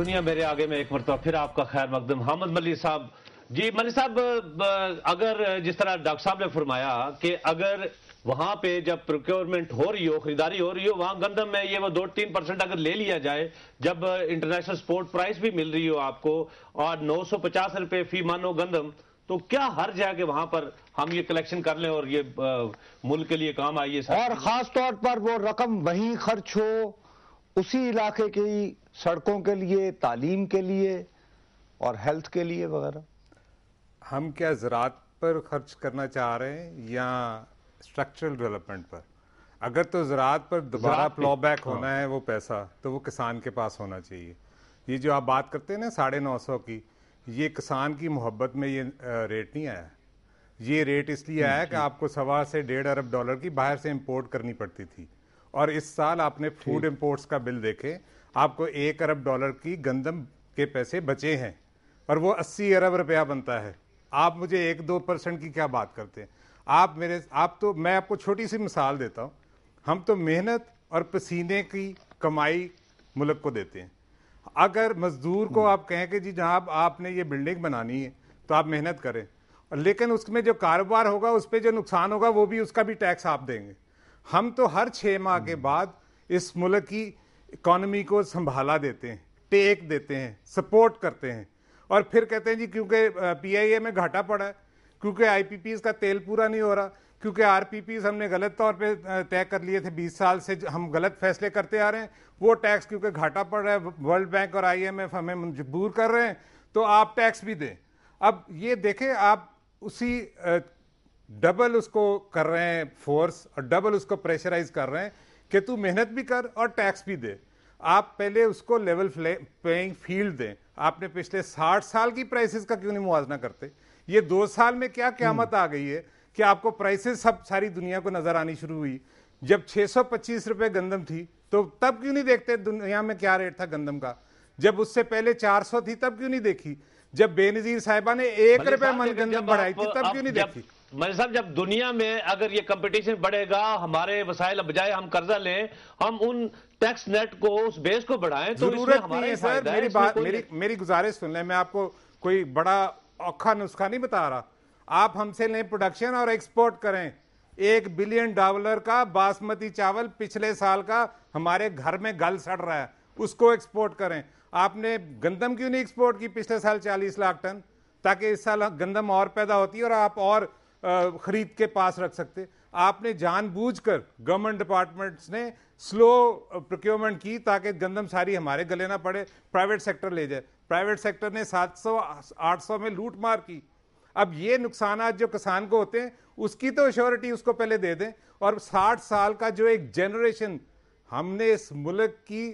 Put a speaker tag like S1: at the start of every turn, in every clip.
S1: दुनिया मेरे आगे में एक मरतबा फिर आपका खैर मकदम हमद मलिक साहब जी मलिक साहब अगर जिस तरह डॉक्टर साहब ने फरमाया कि अगर वहां पे जब प्रोक्योरमेंट हो रही हो खरीदारी हो रही हो वहां गंदम में ये वो दो तीन परसेंट अगर ले लिया जाए जब इंटरनेशनल स्पोर्ट प्राइस भी मिल रही हो आपको और नौ सौ पचास रुपए फी मानो गंदम तो क्या हर जाके वहां पर हम ये कलेक्शन कर लें और ये मुल्क के लिए काम आइए और
S2: खास तौर पर वो रकम वहीं खर्च हो उसी इलाके की सड़कों के लिए तालीम के लिए और हेल्थ के लिए वगैरह हम
S3: क्या ज़रात पर खर्च करना चाह रहे हैं या स्ट्रक्चरल डेवलपमेंट पर अगर तो ज़रात पर दोबारा प्लॉ बैक हाँ। होना है वो पैसा तो वो किसान के पास होना चाहिए ये जो आप बात करते हैं ना साढ़े नौ सौ की ये किसान की मोहब्बत में ये रेट नहीं आया ये रेट इसलिए आया हम्म, कि आपको सवा से डेढ़ अरब डॉलर की बाहर से इम्पोर्ट करनी पड़ती थी और इस साल आपने फूड इम्पोर्ट्स का बिल देखे आपको एक अरब डॉलर की गंदम के पैसे बचे हैं और वो अस्सी अरब रुपया बनता है आप मुझे एक दो परसेंट की क्या बात करते हैं आप मेरे आप तो मैं आपको छोटी सी मिसाल देता हूँ हम तो मेहनत और पसीने की कमाई मुल्क को देते हैं अगर मजदूर को हम्म। आप कहें कि जी जहाँ आपने ये बिल्डिंग बनानी है तो आप मेहनत करें लेकिन उसमें जो कारोबार होगा उस पर जो नुकसान होगा वो भी उसका भी टैक्स आप देंगे हम तो हर छः माह के हम्म। बाद इस मुल्क की इकॉनमी को संभाला देते हैं टेक देते हैं सपोर्ट करते हैं और फिर कहते हैं जी क्योंकि पीआईए में घाटा पड़ा है क्योंकि आईपीपीस का तेल पूरा नहीं हो रहा क्योंकि पी हमने गलत तौर पे तय कर लिए थे 20 साल से हम गलत फैसले करते आ रहे हैं वो टैक्स क्योंकि घाटा पड़ रहा है वर्ल्ड बैंक और आईएमएफ हमें मजबूर कर रहे हैं तो आप टैक्स भी दें अब ये देखें आप उसी डबल उसको कर रहे हैं फोर्स और डबल उसको प्रेशराइज कर रहे हैं कि तू मेहनत भी कर और टैक्स भी दे आप पहले उसको लेवल प्लेइंग फील्ड दें आपने पिछले साठ साल की प्राइसेस का क्यों नहीं मुआजना करते ये दो साल में क्या क्यामत आ गई है कि आपको प्राइसेस सब सारी दुनिया को नजर आनी शुरू हुई जब 625 रुपए गंदम थी तो तब क्यों नहीं देखते दुनिया में क्या रेट था गंदम का जब उससे पहले 400 थी तब क्यों नहीं देखी जब बेनजीर साहिबा ने एक रुपया मन
S1: गंदम बढ़ाई थी तब क्यों नहीं देखी मेरे साहब जब दुनिया में अगर ये कंपटीशन बढ़ेगा हमारे वसाइल बजाय हम कर्जा लें हम उन टैक्स नेट को उस बेस को बढ़ाएं तो जरूरत नहीं है सर मेरी बात मेरी
S3: मेरी गुजारिश सुन लें मैं आपको कोई बड़ा औखा नुस्खा नहीं बता रहा आप हमसे लें प्रोडक्शन और एक्सपोर्ट करें एक बिलियन डॉलर का बासमती चावल पिछले साल का हमारे घर में गल सड़ रहा है उसको एक्सपोर्ट करें आपने गंदम क्यों नहीं एक्सपोर्ट की पिछले साल चालीस लाख टन ताकि इस साल गंदम और पैदा होती है और आप और खरीद के पास रख सकते आपने जानबूझकर गवर्नमेंट डिपार्टमेंट्स ने स्लो प्रोक्योरमेंट की ताकि गंदम सारी हमारे गले ना पड़े प्राइवेट सेक्टर ले जाए प्राइवेट सेक्टर ने 700 800 में लूट मार की अब ये नुकसान जो किसान को होते हैं उसकी तो श्योरिटी उसको पहले दे दें और 60 साल का जो एक जनरेशन हमने इस मुल्क की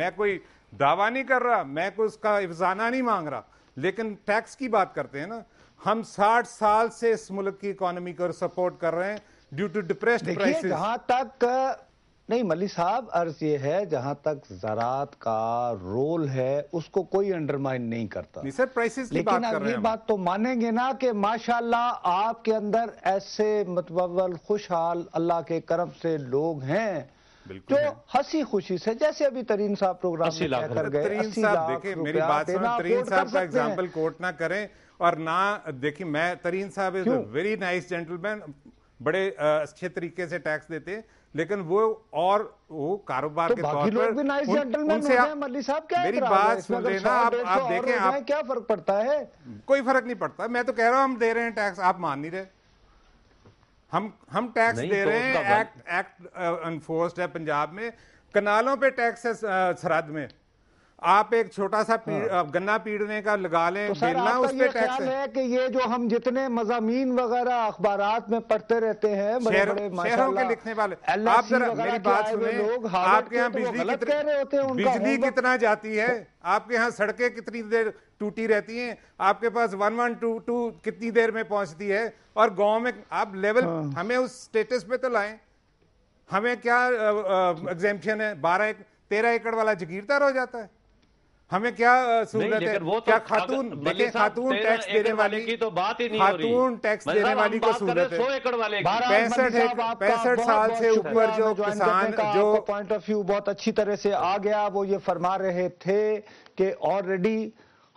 S3: मैं कोई दावा नहीं कर रहा मैं कोई उसका इफजाना नहीं मांग रहा लेकिन टैक्स की बात करते हैं ना हम 60 साल से इस मुल्क की इकोनॉमी को सपोर्ट कर रहे हैं ड्यू टू डिप्रेस प्राइसेस जहां
S2: तक नहीं मलिक साहब अर्ज ये है जहां तक जरात का रोल है उसको कोई अंडरमाइन नहीं करता नहीं सर प्राइसेस की लेकिन बात कर रहे हैं बात तो मानेंगे ना कि माशाल्लाह आपके अंदर ऐसे मतबल खुशहाल अल्लाह के करम से लोग हैं जो तो हंसी खुशी से जैसे अभी तरीन साहब प्रोग्राम तरीन साहब देखिए मेरी बात सुनो तरीन साहब का एग्जाम्पल कोर्ट
S3: ना करें और ना देखिए मैं तरीन साहब इज वेरी नाइस जेंटलमैन बड़े अच्छे तरीके से टैक्स देते लेकिन वो और वो कारोबार तो के तौर पर भी नाइस जेंटलमैन उनसे आप
S2: मल्ली साहब क्या मेरी
S3: बात सुन लेना आप आप देखें आप क्या फर्क पड़ता है कोई फर्क नहीं पड़ता मैं तो कह रहा हूँ हम दे रहे हैं टैक्स आप मान नहीं रहे हम हम टैक्स दे तो रहे हैं एक्ट एक्ट एनफोर्स्ड है पंजाब में कनालों पे टैक्स है सरहद में आप एक छोटा सा पीड़, हाँ। गन्ना पीड़ने का लगा लें तो सर, उस ये है।,
S2: कि ये जो हम जितने मजामी वगैरह अखबार में पढ़ते रहते हैं बड़े बड़े शहरों के लिखने वाले आप जरा मेरी बात सुने आपके यहाँ तो बिजली बिजली कितना जाती है
S3: आपके यहाँ सड़कें कितनी देर टूटी रहती हैं आपके पास वन वन टू टू कितनी देर में पहुंचती है और गांव में आप लेवल हाँ। हमें उस स्टेटस पे तो लाए हमें क्या एग्जेम्पन है बारह तेरह एकड़ वाला जगीरदार हो जाता है हमें क्या सहूलत है वो तो क्या खातून देखिए खातून टैक्स देने वाली
S1: की तो बात ही नहीं खातून
S3: टैक्स देने वाली को सहूलत है
S2: एकड़ वाले पैंसठ पैंसठ साल से ऊपर जो किसान जो पॉइंट ऑफ व्यू बहुत अच्छी तरह से आ गया वो ये फरमा रहे थे कि ऑलरेडी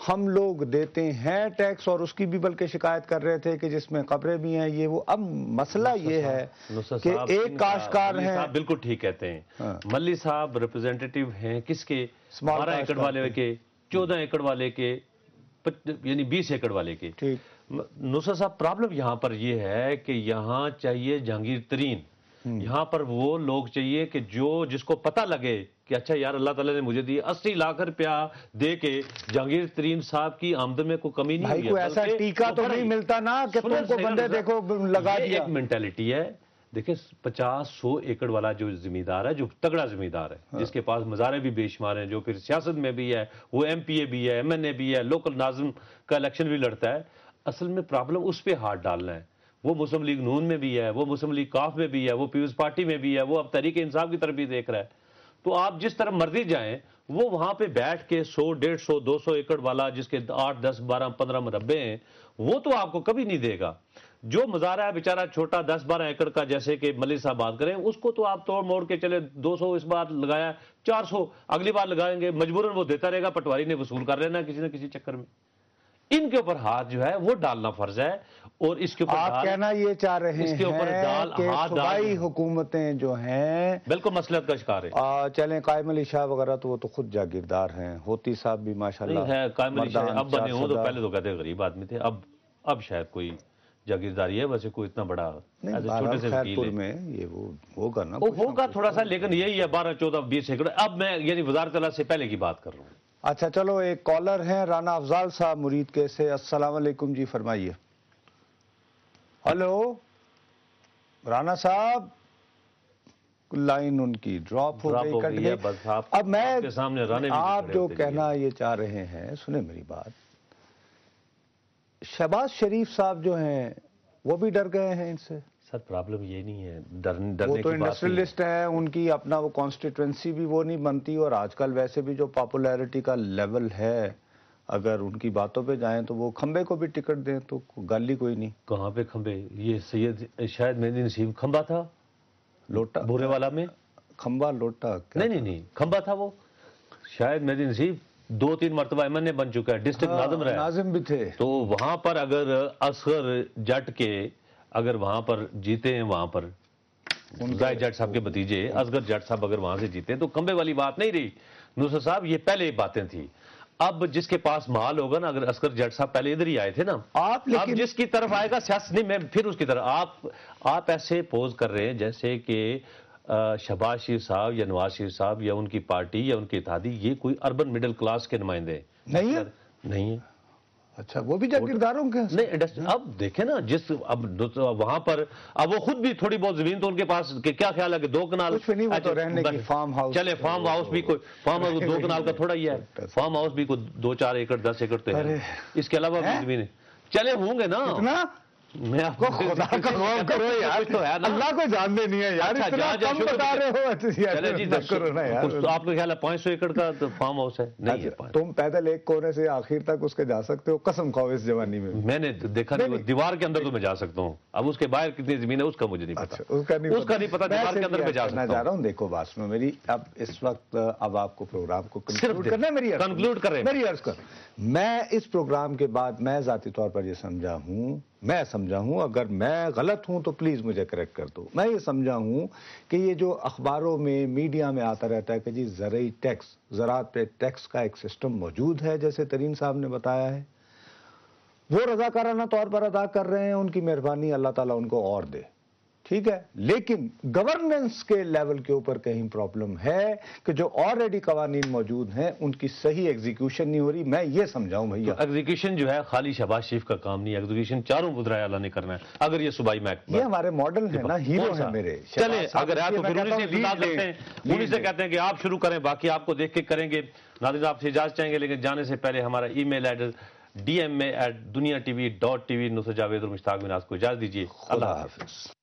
S2: हम लोग देते हैं टैक्स और उसकी भी बल्कि शिकायत कर रहे थे कि जिसमें कब्रें भी हैं ये वो अब मसला ये है कि एक काशकार हैं
S1: बिल्कुल ठीक कहते हैं हाँ। मल्ली साहब रिप्रेजेंटेटिव हैं किसके बारह एकड़ वाले के चौदह एकड़ वाले के यानी बीस एकड़ वाले के ठीक नुसर साहब प्रॉब्लम यहाँ पर यह है कि यहाँ चाहिए जहांगीर तरीन हम्म। यहाँ पर वो लोग चाहिए कि जो जिसको पता लगे कि अच्छा यार अल्लाह ताला ने मुझे दिए अस्सी लाख रुपया दे के जहांगीर तरीन साहब की आमदन में कोई कमी नहीं भाई कोई तो ऐसा टीका तो नहीं मिलता ना कि तुमको बंदे देखो लगा दिया एक मेंटेलिटी है देखिए पचास सौ एकड़ वाला जो जिम्मेदार है जो तगड़ा जिम्मेदार है हाँ। जिसके पास मज़ारे भी बेशुमार हैं जो फिर सियासत में भी है वो एम पी ए भी है एम एन ए भी है लोकल नाजम का इलेक्शन भी लड़ता है असल में प्रॉब्लम उस पर हाथ डालना है वो मुस्लिम लीग नून में भी है वो मुस्लिम लीग काफ में भी है वो पीपल्स पार्टी में भी है वो अब तरीके इंसाफ की तरफ भी देख रहा है तो आप जिस तरफ मर्जी जाएं वो वहां पे बैठ के 100 डेढ़ सौ दो सौ एकड़ वाला जिसके 8 10 12 15 मरबे हैं वो तो आपको कभी नहीं देगा जो मज़ारा है बेचारा छोटा 10 12 एकड़ का जैसे कि मलिक साहब बात करें उसको तो आप तोड़ मोड़ के चले 200 इस बार लगाया 400 अगली बार लगाएंगे मजबूरन वो देता रहेगा पटवारी ने वसूल कर लेना किसी ना किसी चक्कर में इनके ऊपर हाथ जो है वो डालना फर्ज है और इसके ऊपर आप कहना ये चाह रहे हैं इसके ऊपर डाल हाथ
S2: हुकूमतें जो हैं बिल्कुल मसलत का शिकार है चले कायम अली शाह वगैरह तो वो तो खुद जागीरदार हैं होती साहब भी माशाल्लाह है कायम अली शाह अब बने हो तो पहले
S1: तो कहते गरीब आदमी थे अब अब शायद कोई जागीरदारी है वैसे कोई इतना बड़ा छोटे से वकील में ये वो होगा ना होगा थोड़ा सा लेकिन यही है बारह चौदह बीस एकड़ अब मैं यानी वजारत से पहले की बात कर रहा हूँ
S2: अच्छा चलो एक कॉलर हैं राना अफजाल साहब मुरीद के से असलकुम जी फरमाइए हेलो राना साहब लाइन उनकी ड्रॉप हो गई कट गई अब मैं के सामने राने आप जो कहना ये चाह रहे हैं सुने मेरी बात शहबाज शरीफ साहब जो हैं वो भी डर गए हैं इनसे
S1: सर प्रॉब्लम ये नहीं है डर, डरने वो तो इंडस्ट्रियलिस्ट
S2: है उनकी अपना वो कॉन्स्टिट्यूंसी भी वो नहीं बनती और आजकल वैसे भी जो पॉपुलैरिटी का लेवल है अगर उनकी बातों पे जाएं तो वो खंबे को भी टिकट दें तो गाली कोई
S1: नहीं कहाँ पे खंबे ये सैयद शायद मेहंदी नसीम खंबा था लोटा बोरे वाला में खंबा लोटा नहीं नहीं नहीं खंबा था वो शायद मेहंदी नसीम दो तीन मरतबा एम एन ए बन चुका है डिस्ट्रिक्ट हाँ, नाजम नाजिम भी थे तो वहां पर अगर असगर जट के अगर वहां पर जीते हैं वहां पर जट साहब के भतीजे असगर जट साहब अगर वहां से जीते तो कंबे वाली बात नहीं रही नुसर साहब ये पहले बातें थी अब जिसके पास माल होगा ना अगर असगर जट साहब पहले इधर ही आए थे ना आप अब जिसकी तरफ आएगा सियासत नहीं मैं फिर उसकी तरफ आप आप ऐसे पोज कर रहे हैं जैसे कि शहबाज शरीफ साहब या नवाज शरीफ साहब या उनकी पार्टी या उनकी इतिहादी ये कोई अर्बन मिडिल क्लास के नुमाइंदे नहीं है मतलब, नहीं है अच्छा वो भी जब किरदारों के नहीं इंडस्ट्री हाँ। अब देखे ना जिस अब तो वहां पर अब वो खुद भी थोड़ी बहुत जमीन तो उनके पास के क्या ख्याल है कि दो कनाल कुछ नहीं वो तो अच्छा, रहने की फार्म हाउस चले फार्म हाउस भी कोई फार्म हाउस दो कनाल का थोड़ा ही है फार्म हाउस भी कोई दो चार एकड़ दस एकड़ तो है इसके अलावा जमीन है चले होंगे ना मैं आपको खुदा का खौफ करो यार तो ना अल्लाह
S3: को जानने नहीं है यार अच्छा, इतना कम बता रहे हो
S1: चले जी करो ना यार तो आपका ख्याल है पाँच सौ एकड़ का तो फार्म हाउस है नहीं अच्छा, है
S2: तुम पैदल एक कोने से आखिर तक उसके जा सकते हो कसम खाओ इस जवानी में
S1: मैंने तो देखा नहीं दीवार के अंदर तो मैं जा सकता हूँ अब उसके बाहर कितनी जमीन है उसका मुझे नहीं अच्छा, पता उसका नहीं उसका नहीं पता दीवार के अंदर मैं जा सकता
S2: हूँ देखो बात सुनो मेरी अब इस वक्त अब आपको प्रोग्राम को कंक्लूड करना मेरी कंक्लूड करें मेरी अर्ज कर मैं इस प्रोग्राम के बाद मैं जाती तौर पर यह समझा हूँ मैं समझा हूँ अगर मैं गलत हूँ तो प्लीज़ मुझे करेक्ट कर दो मैं ये समझा हूँ कि ये जो अखबारों में मीडिया में आता रहता है कि जी ज़रूरी टैक्स ज़रात पे टैक्स का एक सिस्टम मौजूद है जैसे तरीन साहब ने बताया है वो रजाकाराना तौर पर अदा कर रहे हैं उनकी मेहरबानी अल्लाह ताला उनको और दे ठीक है लेकिन गवर्नेंस के लेवल के ऊपर कहीं प्रॉब्लम है कि जो ऑलरेडी कवानीन मौजूद हैं उनकी सही एग्जीक्यूशन नहीं हो रही मैं ये समझाऊं भैया
S1: तो एग्जीक्यूशन जो है खाली शहबाज शरीफ का काम नहीं एग्जीक्यूशन चारों बुधराय अला ने करना है अगर ये सुबाई मैक
S2: ये हमारे मॉडल है ना हीरो है मेरे चले अगर तो
S1: उन्हीं से कहते हैं कि आप शुरू करें बाकी आपको देख के करेंगे नादिन आपसे इजाजत चाहेंगे लेकिन जाने से पहले हमारा email address D M A at दुनिया TV dot T V Nusrat Javed और मुश्ताक मिनाज को इजाजत दीजिए अल्लाह हाफिज